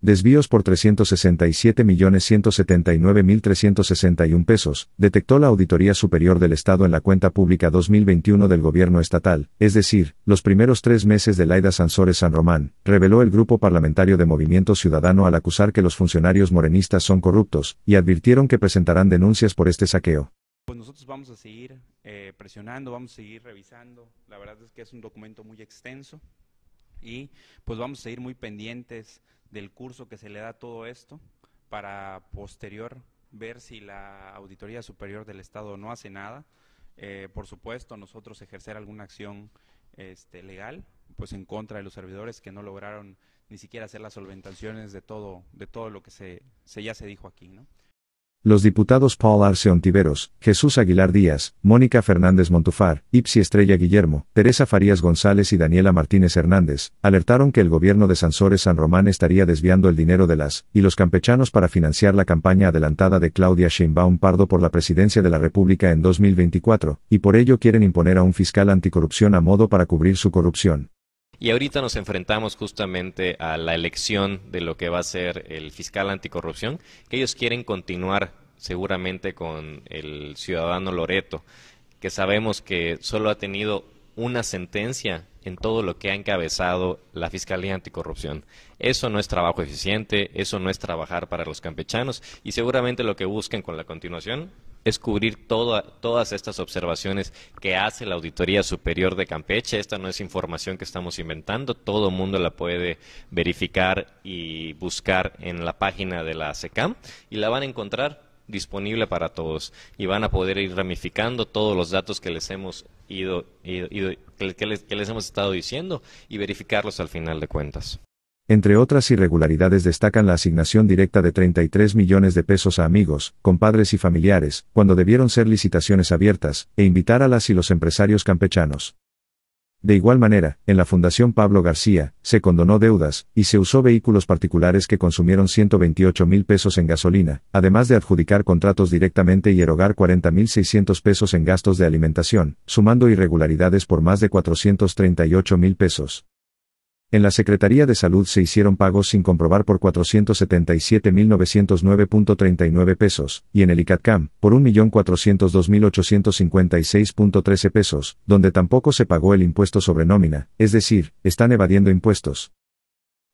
desvíos por 367.179.361 pesos, detectó la Auditoría Superior del Estado en la cuenta pública 2021 del Gobierno Estatal, es decir, los primeros tres meses de Laida Sansores San Román, reveló el grupo parlamentario de Movimiento Ciudadano al acusar que los funcionarios morenistas son corruptos, y advirtieron que presentarán denuncias por este saqueo. Pues nosotros vamos a seguir eh, presionando, vamos a seguir revisando, la verdad es que es un documento muy extenso, y pues vamos a seguir muy pendientes del curso que se le da a todo esto para posterior ver si la Auditoría Superior del Estado no hace nada. Eh, por supuesto, nosotros ejercer alguna acción este, legal pues en contra de los servidores que no lograron ni siquiera hacer las solventaciones de todo, de todo lo que se, se ya se dijo aquí. ¿no? Los diputados Paul Arce Ontiveros, Jesús Aguilar Díaz, Mónica Fernández Montufar, Ipsi Estrella Guillermo, Teresa Farías González y Daniela Martínez Hernández, alertaron que el gobierno de Sansores San Román estaría desviando el dinero de las y los campechanos para financiar la campaña adelantada de Claudia Sheinbaum Pardo por la presidencia de la República en 2024, y por ello quieren imponer a un fiscal anticorrupción a modo para cubrir su corrupción. Y ahorita nos enfrentamos justamente a la elección de lo que va a ser el fiscal anticorrupción, que ellos quieren continuar seguramente con el ciudadano Loreto, que sabemos que solo ha tenido una sentencia en todo lo que ha encabezado la Fiscalía Anticorrupción. Eso no es trabajo eficiente, eso no es trabajar para los campechanos y seguramente lo que busquen con la continuación es cubrir todas estas observaciones que hace la Auditoría Superior de Campeche. Esta no es información que estamos inventando, todo el mundo la puede verificar y buscar en la página de la SECAM y la van a encontrar disponible para todos y van a poder ir ramificando todos los datos que les hemos ido, que les hemos estado diciendo y verificarlos al final de cuentas. Entre otras irregularidades destacan la asignación directa de 33 millones de pesos a amigos, compadres y familiares, cuando debieron ser licitaciones abiertas, e invitar a las y los empresarios campechanos. De igual manera, en la Fundación Pablo García, se condonó deudas, y se usó vehículos particulares que consumieron 128 mil pesos en gasolina, además de adjudicar contratos directamente y erogar 40 mil 600 pesos en gastos de alimentación, sumando irregularidades por más de 438 mil pesos. En la Secretaría de Salud se hicieron pagos sin comprobar por 477.909.39 pesos, y en el ICATCAM, por 1.402.856.13 pesos, donde tampoco se pagó el impuesto sobre nómina, es decir, están evadiendo impuestos.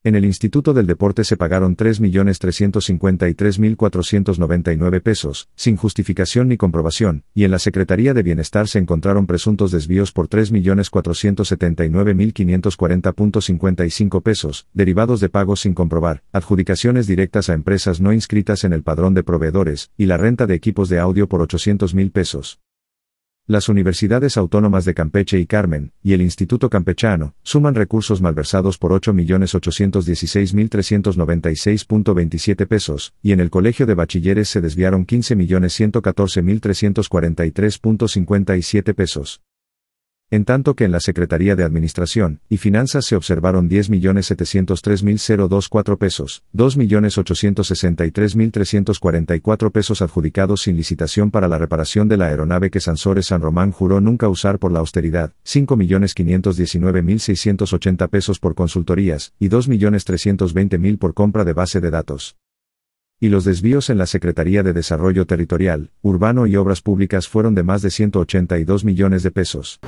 En el Instituto del Deporte se pagaron 3.353.499 pesos, sin justificación ni comprobación, y en la Secretaría de Bienestar se encontraron presuntos desvíos por 3.479.540.55 pesos, derivados de pagos sin comprobar, adjudicaciones directas a empresas no inscritas en el padrón de proveedores, y la renta de equipos de audio por 800.000 pesos. Las universidades autónomas de Campeche y Carmen, y el Instituto Campechano, suman recursos malversados por 8.816.396.27 pesos, y en el Colegio de Bachilleres se desviaron 15.114.343.57 pesos en tanto que en la Secretaría de Administración y Finanzas se observaron 10.703.024 pesos, 2.863.344 pesos adjudicados sin licitación para la reparación de la aeronave que Sansores San Román juró nunca usar por la austeridad, 5.519.680 pesos por consultorías y 2.320.000 por compra de base de datos y los desvíos en la Secretaría de Desarrollo Territorial, Urbano y Obras Públicas fueron de más de 182 millones de pesos.